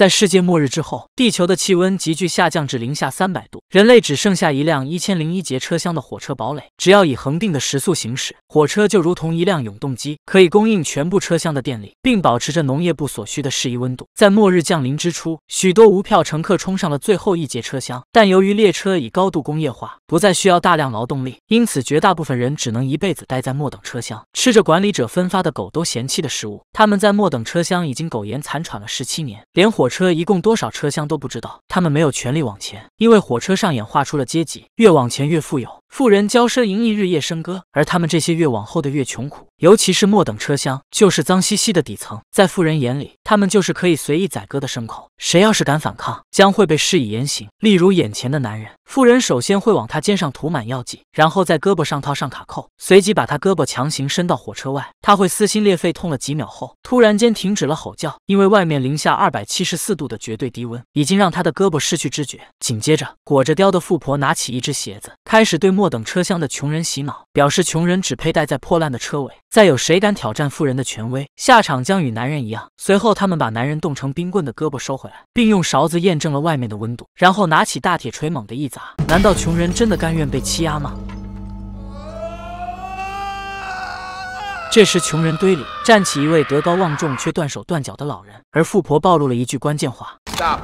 在世界末日之后，地球的气温急剧下降至零下三百度，人类只剩下一辆一千零一节车厢的火车堡垒。只要以恒定的时速行驶，火车就如同一辆永动机，可以供应全部车厢的电力，并保持着农业部所需的适宜温度。在末日降临之初，许多无票乘客冲上了最后一节车厢，但由于列车已高度工业化，不再需要大量劳动力，因此绝大部分人只能一辈子待在末等车厢，吃着管理者分发的狗都嫌弃的食物。他们在末等车厢已经苟延残喘了十七年，连火。车一共多少车厢都不知道，他们没有权利往前，因为火车上演化出了阶级，越往前越富有。富人骄奢淫逸，日夜笙歌，而他们这些越往后的越穷苦，尤其是末等车厢，就是脏兮兮的底层，在富人眼里，他们就是可以随意宰割的牲口，谁要是敢反抗，将会被施以严刑。例如眼前的男人，富人首先会往他肩上涂满药剂，然后在胳膊上套上卡扣，随即把他胳膊强行伸到火车外，他会撕心裂肺痛了几秒后，突然间停止了吼叫，因为外面零下二百七十四度的绝对低温，已经让他的胳膊失去知觉。紧接着，裹着貂的富婆拿起一只鞋子，开始对。末等车厢的穷人洗脑，表示穷人只配待在破烂的车尾。再有谁敢挑战富人的权威，下场将与男人一样。随后，他们把男人冻成冰棍的胳膊收回来，并用勺子验证了外面的温度，然后拿起大铁锤猛的一砸。难道穷人真的甘愿被欺压吗？这时，穷人堆里站起一位德高望重却断手断脚的老人，而富婆暴露了一句关键话：Stop,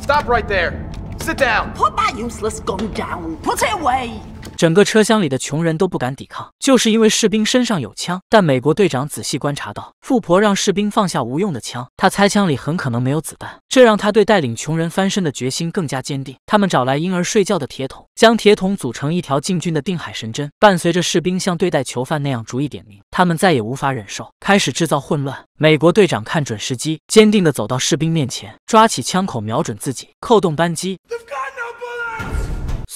stop right there. Sit down. Put that useless gun down. Put it away. 整个车厢里的穷人都不敢抵抗，就是因为士兵身上有枪。但美国队长仔细观察到，富婆让士兵放下无用的枪，他猜枪里很可能没有子弹，这让他对带领穷人翻身的决心更加坚定。他们找来婴儿睡觉的铁桶，将铁桶组成一条进军的定海神针。伴随着士兵像对待囚犯那样逐一点名，他们再也无法忍受，开始制造混乱。美国队长看准时机，坚定的走到士兵面前，抓起枪口瞄准自己，扣动扳机。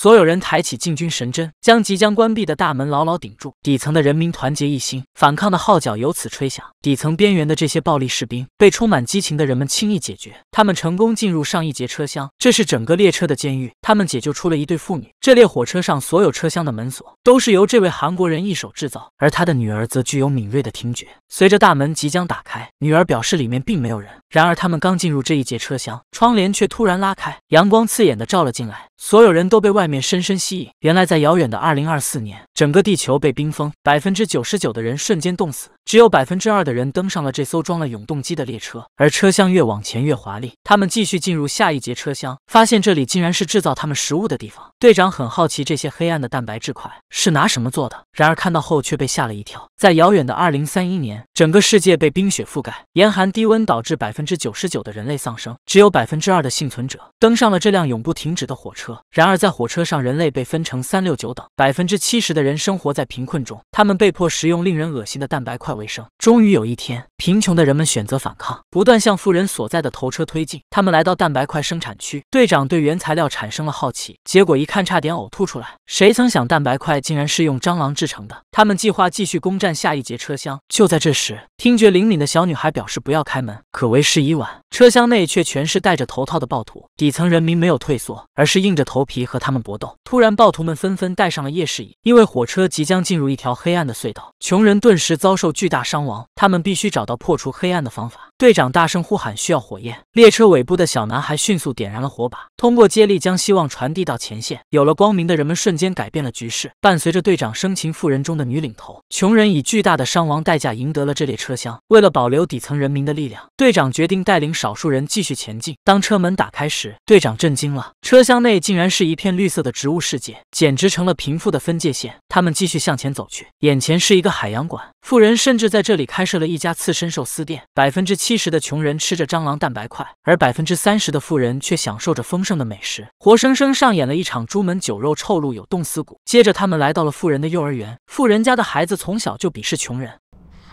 所有人抬起禁军神针，将即将关闭的大门牢牢顶住。底层的人民团结一心，反抗的号角由此吹响。底层边缘的这些暴力士兵被充满激情的人们轻易解决，他们成功进入上一节车厢，这是整个列车的监狱。他们解救出了一对妇女。这列火车上所有车厢的门锁都是由这位韩国人一手制造，而他的女儿则具有敏锐的听觉。随着大门即将打开，女儿表示里面并没有人。然而，他们刚进入这一节车厢，窗帘却突然拉开，阳光刺眼的照了进来，所有人都被外。面深深吸引。原来，在遥远的2024年，整个地球被冰封，百分之九十九的人瞬间冻死，只有百分之二的人登上了这艘装了永动机的列车。而车厢越往前越华丽，他们继续进入下一节车厢，发现这里竟然是制造他们食物的地方。队长很好奇这些黑暗的蛋白质块是拿什么做的，然而看到后却被吓了一跳。在遥远的2031年，整个世界被冰雪覆盖，严寒低温导致百分之九十九的人类丧生，只有百分之二的幸存者登上了这辆永不停止的火车。然而在火车车上人类被分成三六九等，百分之七十的人生活在贫困中，他们被迫食用令人恶心的蛋白块为生。终于有一天，贫穷的人们选择反抗，不断向富人所在的头车推进。他们来到蛋白块生产区，队长对原材料产生了好奇，结果一看差点呕吐出来。谁曾想蛋白块竟然是用蟑螂制成的？他们计划继续攻占下一节车厢。就在这时，听觉灵敏的小女孩表示不要开门，可为时已晚，车厢内却全是戴着头套的暴徒。底层人民没有退缩，而是硬着头皮和他们。搏斗突然，暴徒们纷纷戴上了夜视仪，因为火车即将进入一条黑暗的隧道。穷人顿时遭受巨大伤亡，他们必须找到破除黑暗的方法。队长大声呼喊：“需要火焰！”列车尾部的小男孩迅速点燃了火把，通过接力将希望传递到前线。有了光明的人们瞬间改变了局势。伴随着队长生擒富人中的女领头，穷人以巨大的伤亡代价赢得了这列车厢。为了保留底层人民的力量，队长决定带领少数人继续前进。当车门打开时，队长震惊了：车厢内竟然是一片绿色。的植物世界简直成了贫富的分界线。他们继续向前走去，眼前是一个海洋馆，富人甚至在这里开设了一家刺身寿司店。百分之七十的穷人吃着蟑螂蛋白块，而百分之三十的富人却享受着丰盛的美食，活生生上演了一场朱门酒肉臭，路有冻死骨。接着，他们来到了富人的幼儿园，富人家的孩子从小就鄙视穷人。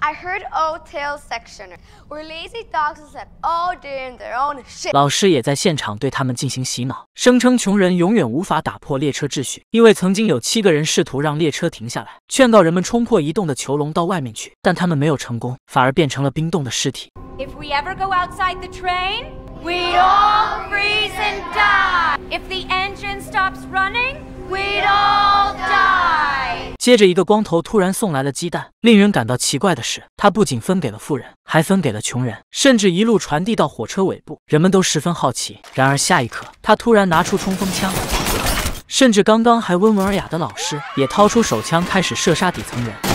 I section in their shit. heard where tales are set lazy all old dogs day own 老师也在现场对他们进行洗脑，声称穷人永远无法打破列车秩序，因为曾经有七个人试图让列车停下来，劝告人们冲破移动的囚笼到外面去，但他们没有成功，反而变成了冰冻的尸体。接着，一个光头突然送来了鸡蛋。令人感到奇怪的是，他不仅分给了富人，还分给了穷人，甚至一路传递到火车尾部。人们都十分好奇。然而，下一刻，他突然拿出冲锋枪，甚至刚刚还温文尔雅的老师也掏出手枪开始射杀底层人。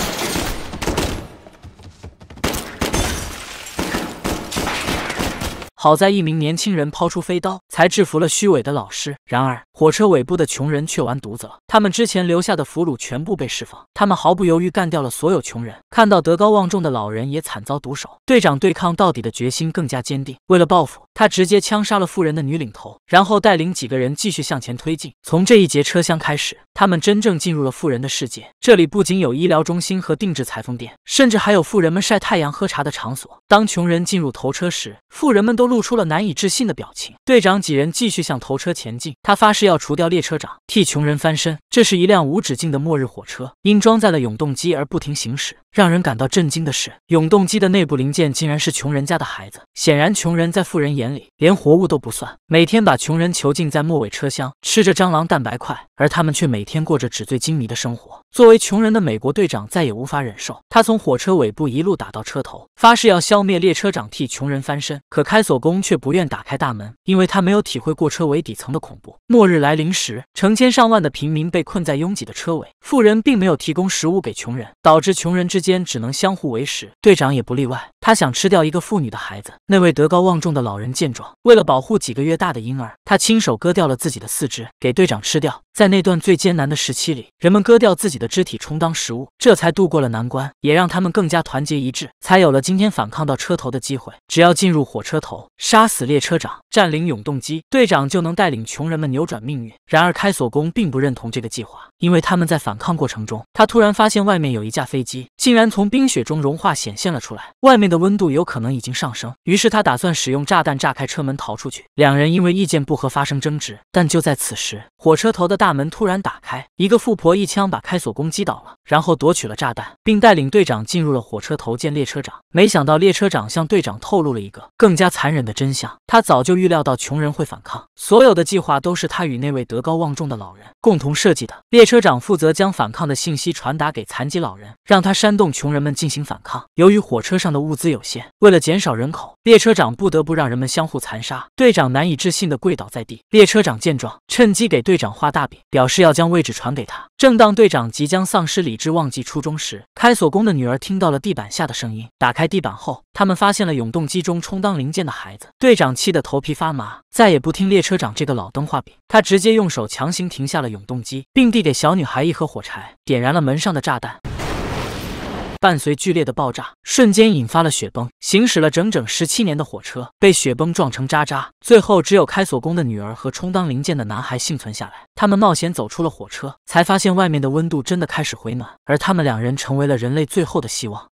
好在一名年轻人抛出飞刀，才制服了虚伪的老师。然而，火车尾部的穷人却完犊子了。他们之前留下的俘虏全部被释放，他们毫不犹豫干掉了所有穷人。看到德高望重的老人也惨遭毒手，队长对抗到底的决心更加坚定。为了报复，他直接枪杀了富人的女领头，然后带领几个人继续向前推进。从这一节车厢开始，他们真正进入了富人的世界。这里不仅有医疗中心和定制裁缝店，甚至还有富人们晒太阳喝茶的场所。当穷人进入头车时，富人们都。露出了难以置信的表情。队长几人继续向头车前进。他发誓要除掉列车长，替穷人翻身。这是一辆无止境的末日火车，因装载了永动机而不停行驶。让人感到震惊的是，永动机的内部零件竟然是穷人家的孩子。显然，穷人在富人眼里连活物都不算。每天把穷人囚禁在末尾车厢，吃着蟑螂蛋白块，而他们却每天过着纸醉金迷的生活。作为穷人的美国队长再也无法忍受，他从火车尾部一路打到车头，发誓要消灭列车长，替穷人翻身。可开锁。公却不愿打开大门，因为他没有体会过车尾底层的恐怖。末日来临时，成千上万的平民被困在拥挤的车尾，富人并没有提供食物给穷人，导致穷人之间只能相互为食。队长也不例外。他想吃掉一个妇女的孩子。那位德高望重的老人见状，为了保护几个月大的婴儿，他亲手割掉了自己的四肢给队长吃掉。在那段最艰难的时期里，人们割掉自己的肢体充当食物，这才度过了难关，也让他们更加团结一致，才有了今天反抗到车头的机会。只要进入火车头，杀死列车长，占领永动机，队长就能带领穷人们扭转命运。然而开锁工并不认同这个计划，因为他们在反抗过程中，他突然发现外面有一架飞机，竟然从冰雪中融化显现了出来，外面。的温度有可能已经上升，于是他打算使用炸弹炸开车门逃出去。两人因为意见不合发生争执，但就在此时，火车头的大门突然打开，一个富婆一枪把开锁工击倒了，然后夺取了炸弹，并带领队长进入了火车头见列车长。没想到列车长向队长透露了一个更加残忍的真相：他早就预料到穷人会反抗，所有的计划都是他与那位德高望重的老人共同设计的。列车长负责将反抗的信息传达给残疾老人，让他煽动穷人们进行反抗。由于火车上的物资。资有限，为了减少人口，列车长不得不让人们相互残杀。队长难以置信地跪倒在地。列车长见状，趁机给队长画大饼，表示要将位置传给他。正当队长即将丧失理智、忘记初衷时，开锁工的女儿听到了地板下的声音，打开地板后，他们发现了永动机中充当零件的孩子。队长气得头皮发麻，再也不听列车长这个老灯画饼，他直接用手强行停下了永动机，并递给小女孩一盒火柴，点燃了门上的炸弹。伴随剧烈的爆炸，瞬间引发了雪崩。行驶了整整十七年的火车被雪崩撞成渣渣，最后只有开锁工的女儿和充当零件的男孩幸存下来。他们冒险走出了火车，才发现外面的温度真的开始回暖，而他们两人成为了人类最后的希望。